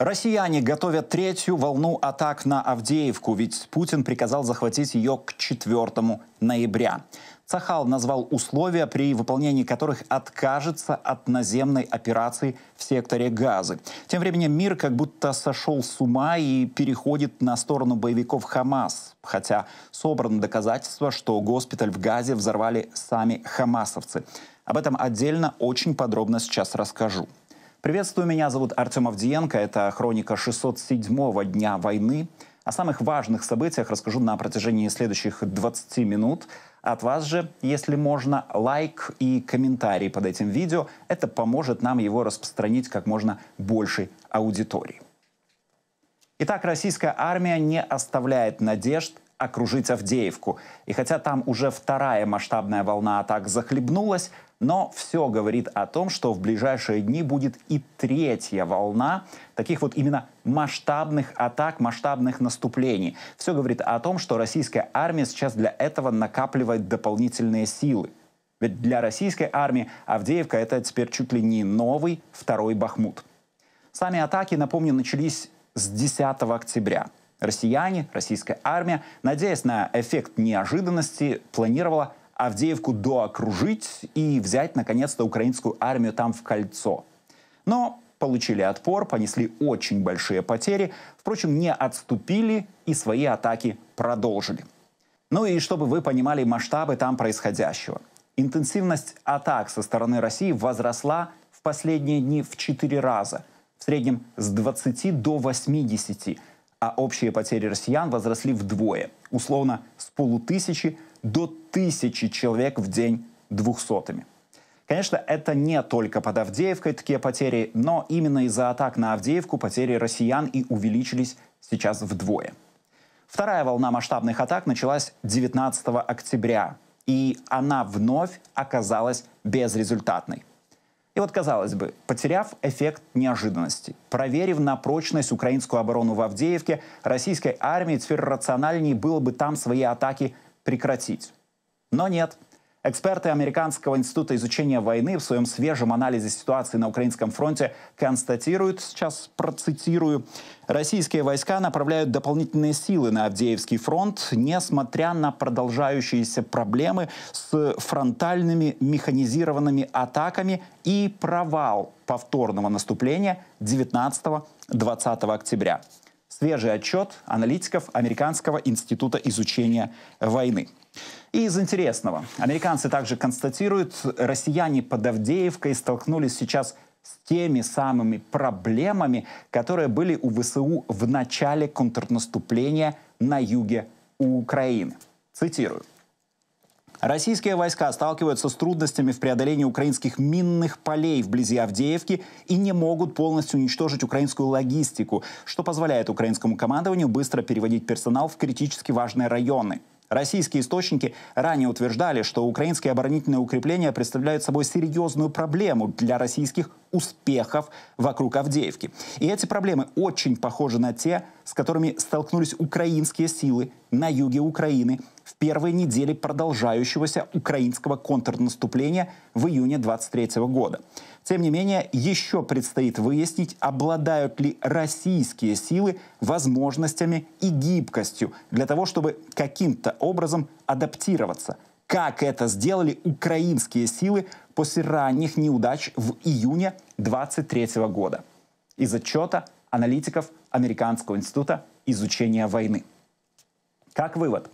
Россияне готовят третью волну атак на Авдеевку, ведь Путин приказал захватить ее к 4 ноября. Цахал назвал условия, при выполнении которых откажется от наземной операции в секторе Газы. Тем временем мир как будто сошел с ума и переходит на сторону боевиков Хамас. Хотя собрано доказательства, что госпиталь в Газе взорвали сами хамасовцы. Об этом отдельно очень подробно сейчас расскажу. Приветствую, меня зовут Артем Авдиенко. Это хроника 607-го дня войны. О самых важных событиях расскажу на протяжении следующих 20 минут. От вас же, если можно, лайк и комментарий под этим видео. Это поможет нам его распространить как можно большей аудитории. Итак, российская армия не оставляет надежд окружить Авдеевку. И хотя там уже вторая масштабная волна атак захлебнулась, но все говорит о том, что в ближайшие дни будет и третья волна таких вот именно масштабных атак, масштабных наступлений. Все говорит о том, что российская армия сейчас для этого накапливает дополнительные силы. Ведь для российской армии Авдеевка это теперь чуть ли не новый второй Бахмут. Сами атаки, напомню, начались с 10 октября. Россияне, российская армия, надеясь на эффект неожиданности, планировала Авдеевку доокружить и взять, наконец-то, украинскую армию там в кольцо. Но получили отпор, понесли очень большие потери, впрочем, не отступили и свои атаки продолжили. Ну и чтобы вы понимали масштабы там происходящего. Интенсивность атак со стороны России возросла в последние дни в 4 раза, в среднем с 20 до 80, а общие потери россиян возросли вдвое, условно с полутысячи до тысячи человек в день двухсотыми. Конечно, это не только под Авдеевкой такие потери, но именно из-за атак на Авдеевку потери россиян и увеличились сейчас вдвое. Вторая волна масштабных атак началась 19 октября, и она вновь оказалась безрезультатной вот, казалось бы, потеряв эффект неожиданности, проверив на прочность украинскую оборону в Авдеевке, российской армии теперь рациональнее было бы там свои атаки прекратить. Но нет – Эксперты Американского института изучения войны в своем свежем анализе ситуации на украинском фронте констатируют, сейчас процитирую, российские войска направляют дополнительные силы на Авдеевский фронт, несмотря на продолжающиеся проблемы с фронтальными механизированными атаками и провал повторного наступления 19-20 октября свежий отчет аналитиков Американского института изучения войны. И из интересного, американцы также констатируют, россияне под Авдеевкой столкнулись сейчас с теми самыми проблемами, которые были у ВСУ в начале контрнаступления на юге Украины. Цитирую. Российские войска сталкиваются с трудностями в преодолении украинских минных полей вблизи Авдеевки и не могут полностью уничтожить украинскую логистику, что позволяет украинскому командованию быстро переводить персонал в критически важные районы. Российские источники ранее утверждали, что украинские оборонительные укрепления представляют собой серьезную проблему для российских успехов вокруг Авдеевки. И эти проблемы очень похожи на те, с которыми столкнулись украинские силы на юге Украины в первые недели продолжающегося украинского контрнаступления в июне 23 года. Тем не менее, еще предстоит выяснить, обладают ли российские силы возможностями и гибкостью для того, чтобы каким-то образом адаптироваться. Как это сделали украинские силы после ранних неудач в июне 23 года? Из отчета аналитиков Американского института изучения войны. Как вывод,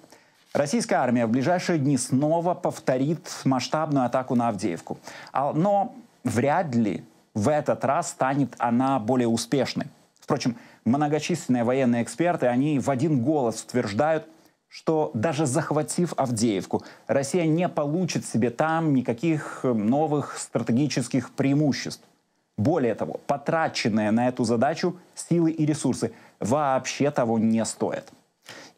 российская армия в ближайшие дни снова повторит масштабную атаку на Авдеевку. А, но вряд ли в этот раз станет она более успешной. Впрочем, многочисленные военные эксперты, они в один голос утверждают, что даже захватив Авдеевку, Россия не получит себе там никаких э, новых стратегических преимуществ. Более того, потраченные на эту задачу силы и ресурсы вообще того не стоят.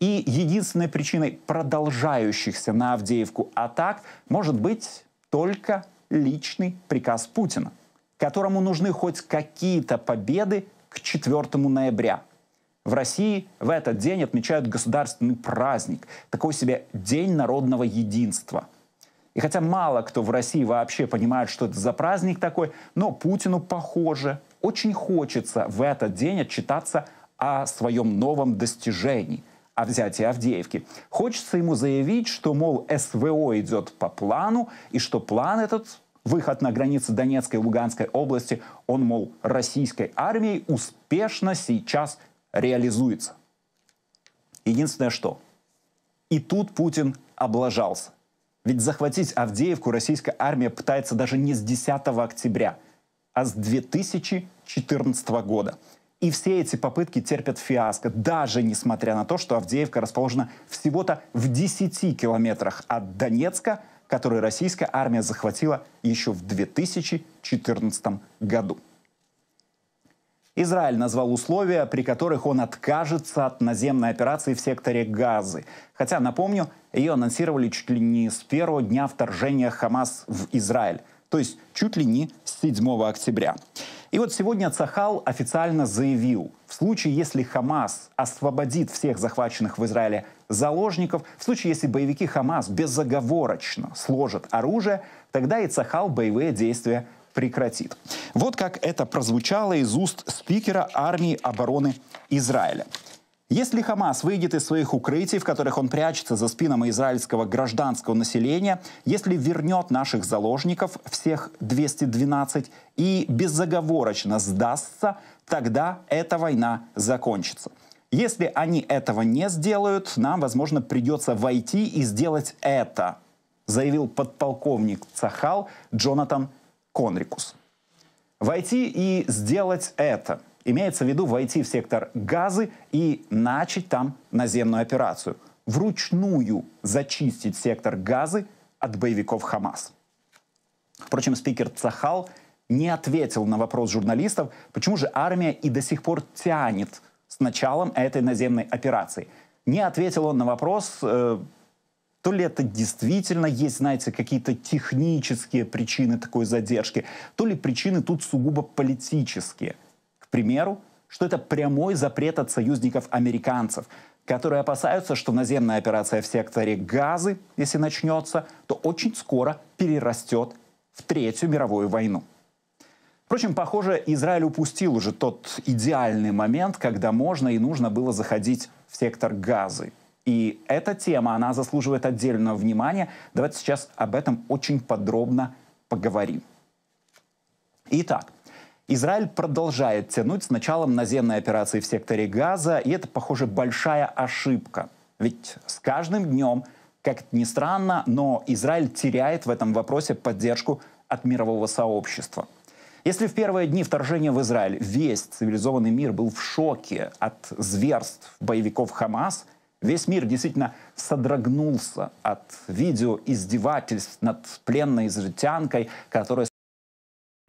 И единственной причиной продолжающихся на Авдеевку атак может быть только личный приказ Путина, которому нужны хоть какие-то победы к 4 ноября. В России в этот день отмечают государственный праздник, такой себе День народного единства. И хотя мало кто в России вообще понимает, что это за праздник такой, но Путину, похоже, очень хочется в этот день отчитаться о своем новом достижении – о взятии Авдеевки. Хочется ему заявить, что, мол, СВО идет по плану, и что план этот, выход на границы Донецкой и Луганской области, он, мол, российской армией успешно сейчас реализуется. Единственное что, и тут Путин облажался. Ведь захватить Авдеевку российская армия пытается даже не с 10 октября, а с 2014 года – и все эти попытки терпят фиаско, даже несмотря на то, что Авдеевка расположена всего-то в 10 километрах от Донецка, который российская армия захватила еще в 2014 году. Израиль назвал условия, при которых он откажется от наземной операции в секторе Газы. Хотя, напомню, ее анонсировали чуть ли не с первого дня вторжения Хамас в Израиль, то есть чуть ли не с 7 октября. И вот сегодня Цахал официально заявил, в случае, если Хамас освободит всех захваченных в Израиле заложников, в случае, если боевики Хамас безоговорочно сложат оружие, тогда и Цахал боевые действия прекратит. Вот как это прозвучало из уст спикера армии обороны Израиля. Если Хамас выйдет из своих укрытий, в которых он прячется за спинами израильского гражданского населения, если вернет наших заложников, всех 212, и безоговорочно сдастся, тогда эта война закончится. Если они этого не сделают, нам, возможно, придется войти и сделать это, заявил подполковник Цахал Джонатан Конрикус. Войти и сделать это – Имеется в виду войти в сектор газы и начать там наземную операцию. Вручную зачистить сектор газы от боевиков Хамас. Впрочем, спикер Цахал не ответил на вопрос журналистов, почему же армия и до сих пор тянет с началом этой наземной операции. Не ответил он на вопрос, э, то ли это действительно есть, знаете, какие-то технические причины такой задержки, то ли причины тут сугубо политические – примеру, что это прямой запрет от союзников американцев, которые опасаются, что наземная операция в секторе Газы, если начнется, то очень скоро перерастет в Третью мировую войну. Впрочем, похоже, Израиль упустил уже тот идеальный момент, когда можно и нужно было заходить в сектор Газы. И эта тема, она заслуживает отдельного внимания. Давайте сейчас об этом очень подробно поговорим. Итак, Израиль продолжает тянуть с началом наземной операции в секторе Газа, и это, похоже, большая ошибка. Ведь с каждым днем, как ни странно, но Израиль теряет в этом вопросе поддержку от мирового сообщества. Если в первые дни вторжения в Израиль весь цивилизованный мир был в шоке от зверств боевиков Хамас, весь мир действительно содрогнулся от видео издевательств над пленной израильтянкой, которая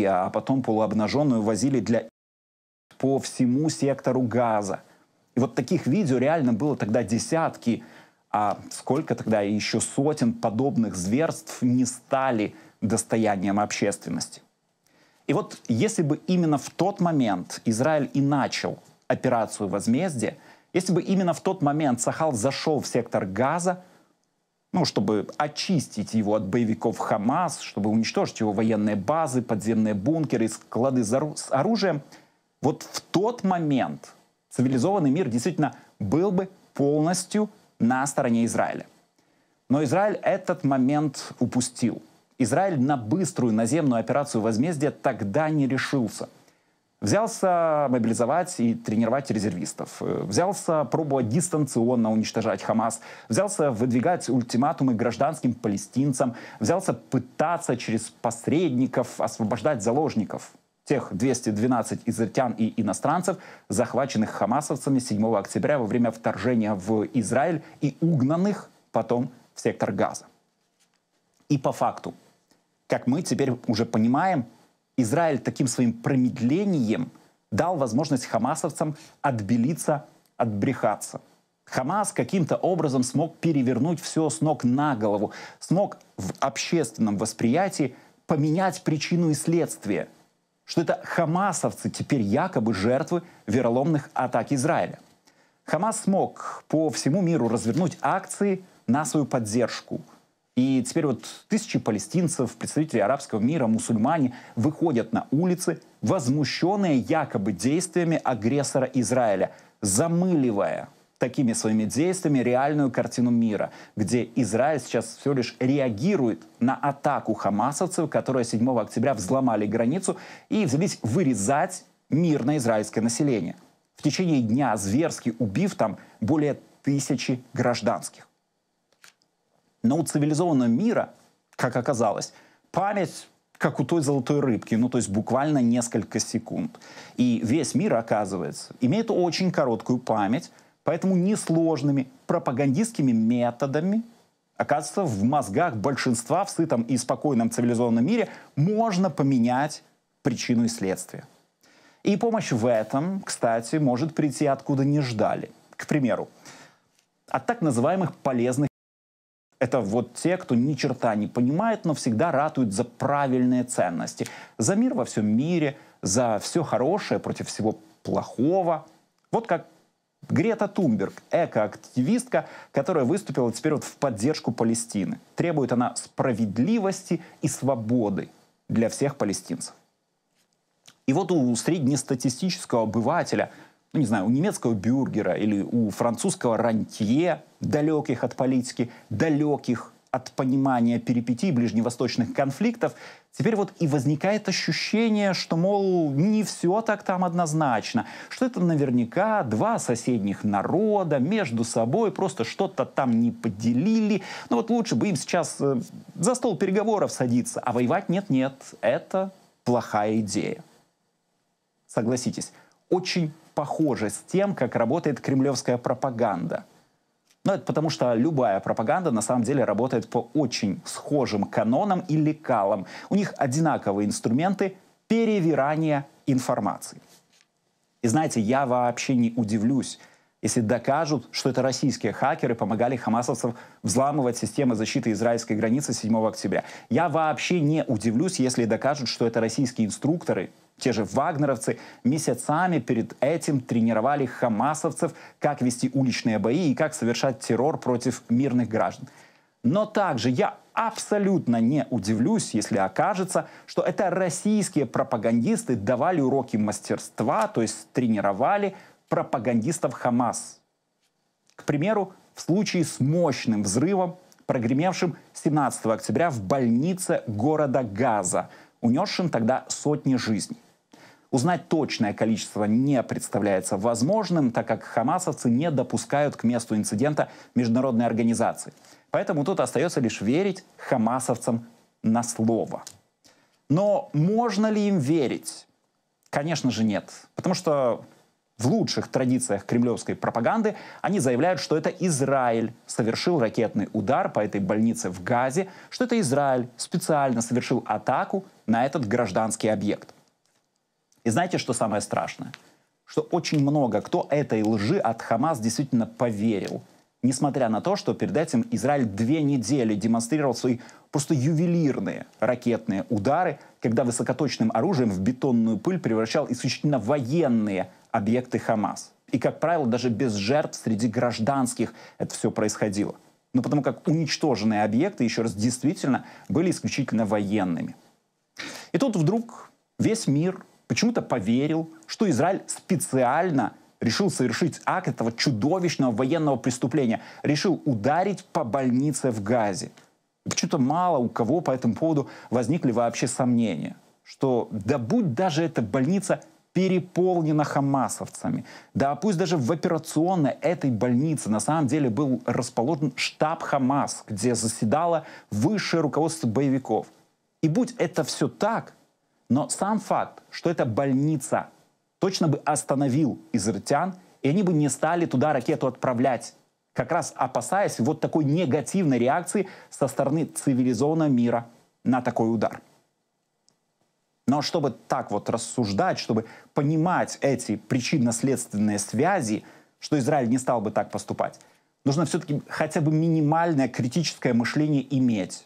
а потом полуобнаженную возили для по всему сектору газа. И вот таких видео реально было тогда десятки, а сколько тогда еще сотен подобных зверств не стали достоянием общественности. И вот если бы именно в тот момент Израиль и начал операцию возмездия, если бы именно в тот момент Сахал зашел в сектор газа, ну, чтобы очистить его от боевиков Хамас, чтобы уничтожить его военные базы, подземные бункеры, склады с оружием. Вот в тот момент цивилизованный мир действительно был бы полностью на стороне Израиля. Но Израиль этот момент упустил. Израиль на быструю наземную операцию возмездия тогда не решился – Взялся мобилизовать и тренировать резервистов. Э, взялся пробовать дистанционно уничтожать Хамас. Взялся выдвигать ультиматумы гражданским палестинцам. Взялся пытаться через посредников освобождать заложников. Тех 212 израильтян и иностранцев, захваченных хамасовцами 7 октября во время вторжения в Израиль и угнанных потом в сектор газа. И по факту, как мы теперь уже понимаем, Израиль таким своим промедлением дал возможность хамасовцам отбелиться, отбрехаться. Хамас каким-то образом смог перевернуть все с ног на голову, смог в общественном восприятии поменять причину и следствие, что это хамасовцы теперь якобы жертвы вероломных атак Израиля. Хамас смог по всему миру развернуть акции на свою поддержку – и теперь вот тысячи палестинцев, представители арабского мира, мусульмане выходят на улицы, возмущенные якобы действиями агрессора Израиля, замыливая такими своими действиями реальную картину мира, где Израиль сейчас все лишь реагирует на атаку хамасовцев, которые 7 октября взломали границу и взялись вырезать мирное израильское население, в течение дня зверски убив там более тысячи гражданских. Но у цивилизованного мира, как оказалось, память как у той золотой рыбки, ну то есть буквально несколько секунд. И весь мир, оказывается, имеет очень короткую память, поэтому несложными пропагандистскими методами Оказывается, в мозгах большинства в сытом и спокойном цивилизованном мире можно поменять причину и следствие. И помощь в этом, кстати, может прийти откуда не ждали. К примеру, от так называемых полезных это вот те, кто ни черта не понимает, но всегда ратуют за правильные ценности. За мир во всем мире, за все хорошее против всего плохого. Вот как Грета Тунберг, экоактивистка, которая выступила теперь вот в поддержку Палестины. Требует она справедливости и свободы для всех палестинцев. И вот у среднестатистического обывателя – ну не знаю, у немецкого бюргера или у французского рантье, далеких от политики, далеких от понимания перипетий ближневосточных конфликтов, теперь вот и возникает ощущение, что, мол, не все так там однозначно, что это наверняка два соседних народа между собой просто что-то там не поделили. Ну вот лучше бы им сейчас э, за стол переговоров садиться, а воевать нет-нет, это плохая идея. Согласитесь, очень похоже с тем, как работает кремлевская пропаганда. Но это потому, что любая пропаганда на самом деле работает по очень схожим канонам и лекалам. У них одинаковые инструменты перевирания информации. И знаете, я вообще не удивлюсь, если докажут, что это российские хакеры помогали хамасовцам взламывать системы защиты израильской границы 7 октября. Я вообще не удивлюсь, если докажут, что это российские инструкторы те же вагнеровцы месяцами перед этим тренировали хамасовцев, как вести уличные бои и как совершать террор против мирных граждан. Но также я абсолютно не удивлюсь, если окажется, что это российские пропагандисты давали уроки мастерства, то есть тренировали пропагандистов Хамас. К примеру, в случае с мощным взрывом, прогремевшим 17 октября в больнице города Газа, унесшим тогда сотни жизней. Узнать точное количество не представляется возможным, так как хамасовцы не допускают к месту инцидента международной организации. Поэтому тут остается лишь верить хамасовцам на слово. Но можно ли им верить? Конечно же нет. Потому что в лучших традициях кремлевской пропаганды они заявляют, что это Израиль совершил ракетный удар по этой больнице в Газе, что это Израиль специально совершил атаку на этот гражданский объект. И знаете, что самое страшное? Что очень много кто этой лжи от Хамас действительно поверил. Несмотря на то, что перед этим Израиль две недели демонстрировал свои просто ювелирные ракетные удары, когда высокоточным оружием в бетонную пыль превращал исключительно военные объекты Хамас. И, как правило, даже без жертв среди гражданских это все происходило. Но потому как уничтоженные объекты, еще раз, действительно были исключительно военными. И тут вдруг весь мир почему-то поверил, что Израиль специально решил совершить акт этого чудовищного военного преступления, решил ударить по больнице в Газе. Почему-то мало у кого по этому поводу возникли вообще сомнения, что да будь даже эта больница переполнена хамасовцами. Да пусть даже в операционной этой больнице на самом деле был расположен штаб Хамас, где заседало высшее руководство боевиков. И будь это все так, но сам факт, что это больница, точно бы остановил израильтян, и они бы не стали туда ракету отправлять, как раз опасаясь вот такой негативной реакции со стороны цивилизованного мира на такой удар. Но чтобы так вот рассуждать, чтобы понимать эти причинно-следственные связи, что Израиль не стал бы так поступать, нужно все-таки хотя бы минимальное критическое мышление иметь.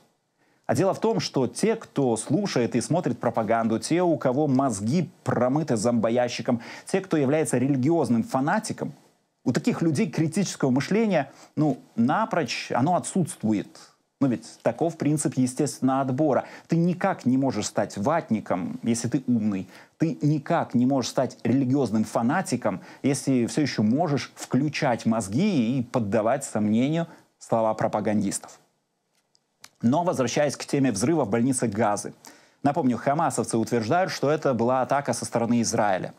А дело в том, что те, кто слушает и смотрит пропаганду, те, у кого мозги промыты зомбоящиком, те, кто является религиозным фанатиком, у таких людей критического мышления, ну, напрочь оно отсутствует. Ну ведь таков принцип естественного отбора. Ты никак не можешь стать ватником, если ты умный. Ты никак не можешь стать религиозным фанатиком, если все еще можешь включать мозги и поддавать сомнению слова пропагандистов. Но возвращаясь к теме взрыва в больнице Газы. Напомню, хамасовцы утверждают, что это была атака со стороны Израиля.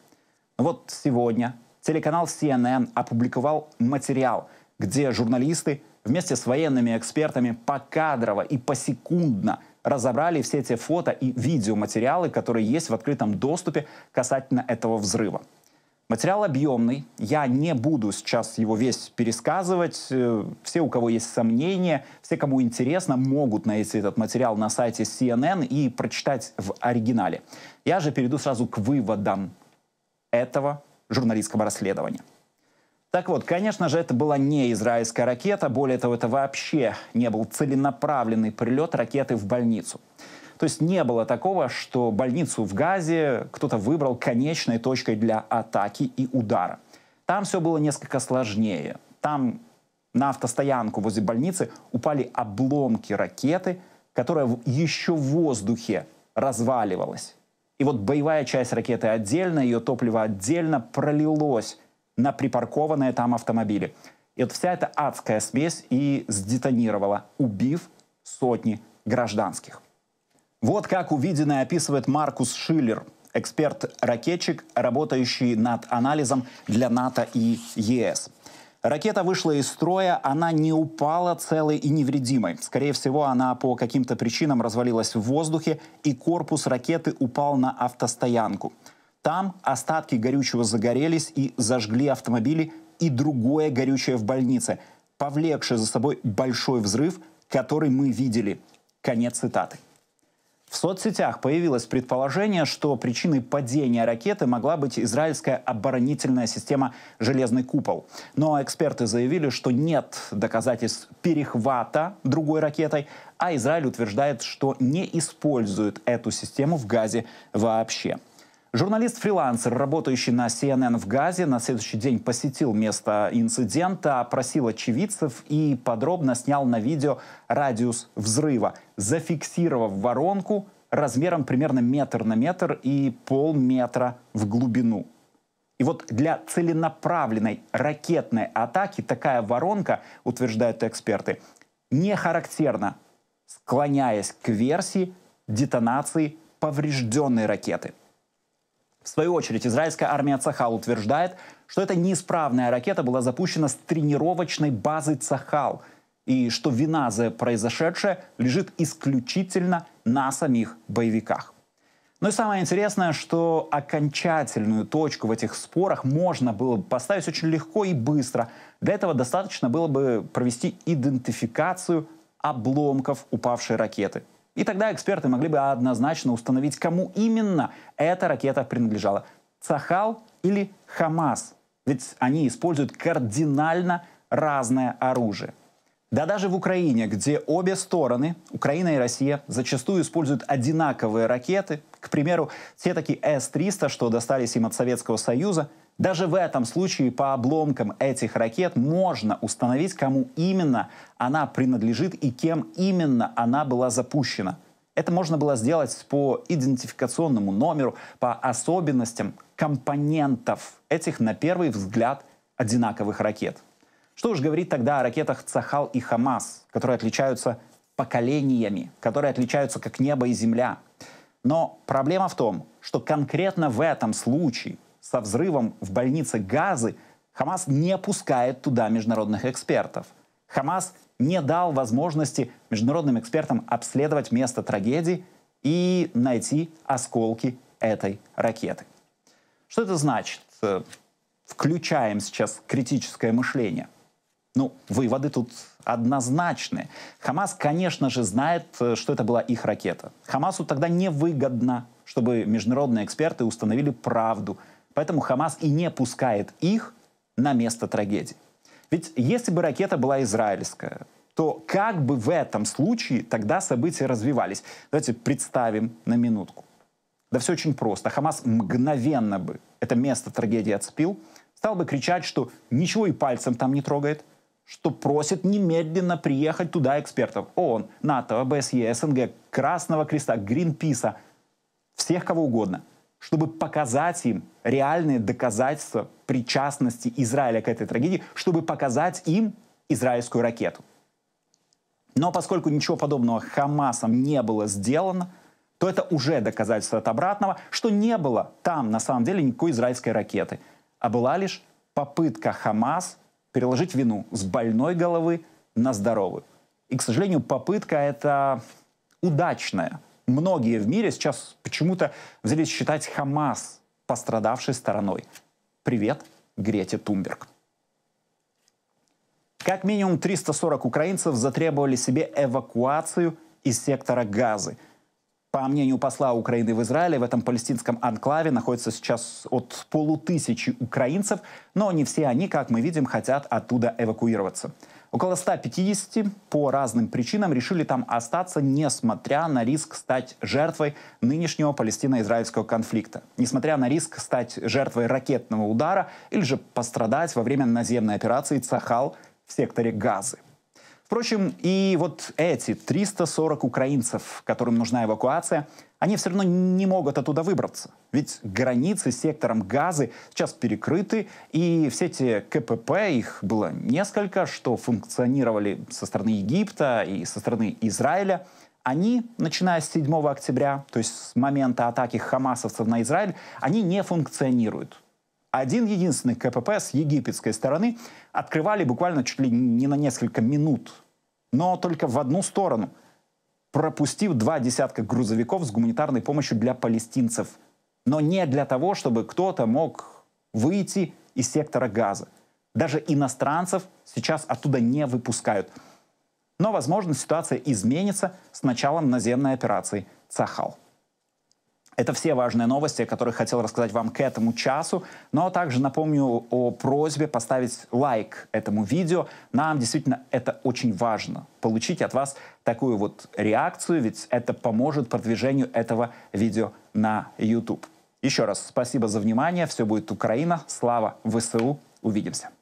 Вот сегодня телеканал CNN опубликовал материал, где журналисты вместе с военными экспертами покадрово и посекундно разобрали все те фото и видеоматериалы, которые есть в открытом доступе касательно этого взрыва. Материал объемный, я не буду сейчас его весь пересказывать. Э, все, у кого есть сомнения, все, кому интересно, могут найти этот материал на сайте CNN и прочитать в оригинале. Я же перейду сразу к выводам этого журналистского расследования. Так вот, конечно же, это была не израильская ракета, более того, это вообще не был целенаправленный прилет ракеты в больницу. То есть не было такого, что больницу в Газе кто-то выбрал конечной точкой для атаки и удара. Там все было несколько сложнее. Там на автостоянку возле больницы упали обломки ракеты, которая еще в воздухе разваливалась. И вот боевая часть ракеты отдельно, ее топливо отдельно пролилось на припаркованные там автомобили. И вот вся эта адская смесь и сдетонировала, убив сотни гражданских. Вот как увиденное описывает Маркус Шиллер, эксперт-ракетчик, работающий над анализом для НАТО и ЕС. Ракета вышла из строя, она не упала целой и невредимой. Скорее всего, она по каким-то причинам развалилась в воздухе, и корпус ракеты упал на автостоянку. Там остатки горючего загорелись и зажгли автомобили и другое горючее в больнице, повлекшее за собой большой взрыв, который мы видели. Конец цитаты. В соцсетях появилось предположение, что причиной падения ракеты могла быть израильская оборонительная система «Железный купол». Но эксперты заявили, что нет доказательств перехвата другой ракетой, а Израиль утверждает, что не использует эту систему в Газе вообще. Журналист-фрилансер, работающий на CNN в Газе, на следующий день посетил место инцидента, опросил очевидцев и подробно снял на видео радиус взрыва, зафиксировав воронку размером примерно метр на метр и полметра в глубину. И вот для целенаправленной ракетной атаки такая воронка, утверждают эксперты, не характерна, склоняясь к версии детонации поврежденной ракеты – в свою очередь, израильская армия Цахал утверждает, что эта неисправная ракета была запущена с тренировочной базы Цахал и что вина за произошедшее лежит исключительно на самих боевиках. Ну и самое интересное, что окончательную точку в этих спорах можно было бы поставить очень легко и быстро. Для этого достаточно было бы провести идентификацию обломков упавшей ракеты. И тогда эксперты могли бы однозначно установить, кому именно эта ракета принадлежала. Цахал или Хамас. Ведь они используют кардинально разное оружие. Да даже в Украине, где обе стороны, Украина и Россия, зачастую используют одинаковые ракеты, к примеру, те такие С-300, что достались им от Советского Союза – даже в этом случае по обломкам этих ракет можно установить, кому именно она принадлежит и кем именно она была запущена. Это можно было сделать по идентификационному номеру, по особенностям компонентов этих, на первый взгляд, одинаковых ракет. Что уж говорить тогда о ракетах «Цахал» и «Хамас», которые отличаются поколениями, которые отличаются как небо и земля. Но проблема в том, что конкретно в этом случае со взрывом в больнице Газы Хамас не пускает туда международных экспертов. Хамас не дал возможности международным экспертам обследовать место трагедии и найти осколки этой ракеты. Что это значит? Э, включаем сейчас критическое мышление. Ну, выводы тут однозначны. Хамас, конечно же, знает, э, что это была их ракета. Хамасу тогда невыгодно, чтобы международные эксперты установили правду – Поэтому Хамас и не пускает их на место трагедии. Ведь если бы ракета была израильская, то как бы в этом случае тогда события развивались? Давайте представим на минутку. Да все очень просто. Хамас мгновенно бы это место трагедии отцепил, стал бы кричать, что ничего и пальцем там не трогает, что просит немедленно приехать туда экспертов. ООН, НАТО, ОБСЕ, СНГ, Красного Креста, Гринписа, всех кого угодно – чтобы показать им реальные доказательства причастности Израиля к этой трагедии, чтобы показать им израильскую ракету. Но поскольку ничего подобного Хамасом не было сделано, то это уже доказательство от обратного, что не было там на самом деле никакой израильской ракеты, а была лишь попытка Хамас переложить вину с больной головы на здоровую. И, к сожалению, попытка эта удачная – многие в мире сейчас почему-то взялись считать Хамас пострадавшей стороной. Привет, Грете Тумберг. Как минимум 340 украинцев затребовали себе эвакуацию из сектора Газы. По мнению посла Украины в Израиле, в этом палестинском анклаве находится сейчас от полутысячи украинцев, но не все они, как мы видим, хотят оттуда эвакуироваться – Около 150 по разным причинам решили там остаться, несмотря на риск стать жертвой нынешнего палестино-израильского конфликта, несмотря на риск стать жертвой ракетного удара или же пострадать во время наземной операции «Цахал» в секторе Газы. Впрочем, и вот эти 340 украинцев, которым нужна эвакуация, они все равно не могут оттуда выбраться. Ведь границы с сектором газы сейчас перекрыты, и все эти КПП, их было несколько, что функционировали со стороны Египта и со стороны Израиля, они, начиная с 7 октября, то есть с момента атаки хамасовцев на Израиль, они не функционируют. Один единственный КПП с египетской стороны открывали буквально чуть ли не на несколько минут но только в одну сторону, пропустив два десятка грузовиков с гуманитарной помощью для палестинцев, но не для того, чтобы кто-то мог выйти из сектора газа. Даже иностранцев сейчас оттуда не выпускают. Но, возможно, ситуация изменится с началом наземной операции «Цахал». Это все важные новости, которые хотел рассказать вам к этому часу. Но также напомню о просьбе поставить лайк этому видео. Нам действительно это очень важно. Получить от вас такую вот реакцию, ведь это поможет продвижению этого видео на YouTube. Еще раз спасибо за внимание. Все будет Украина. Слава ВСУ. Увидимся.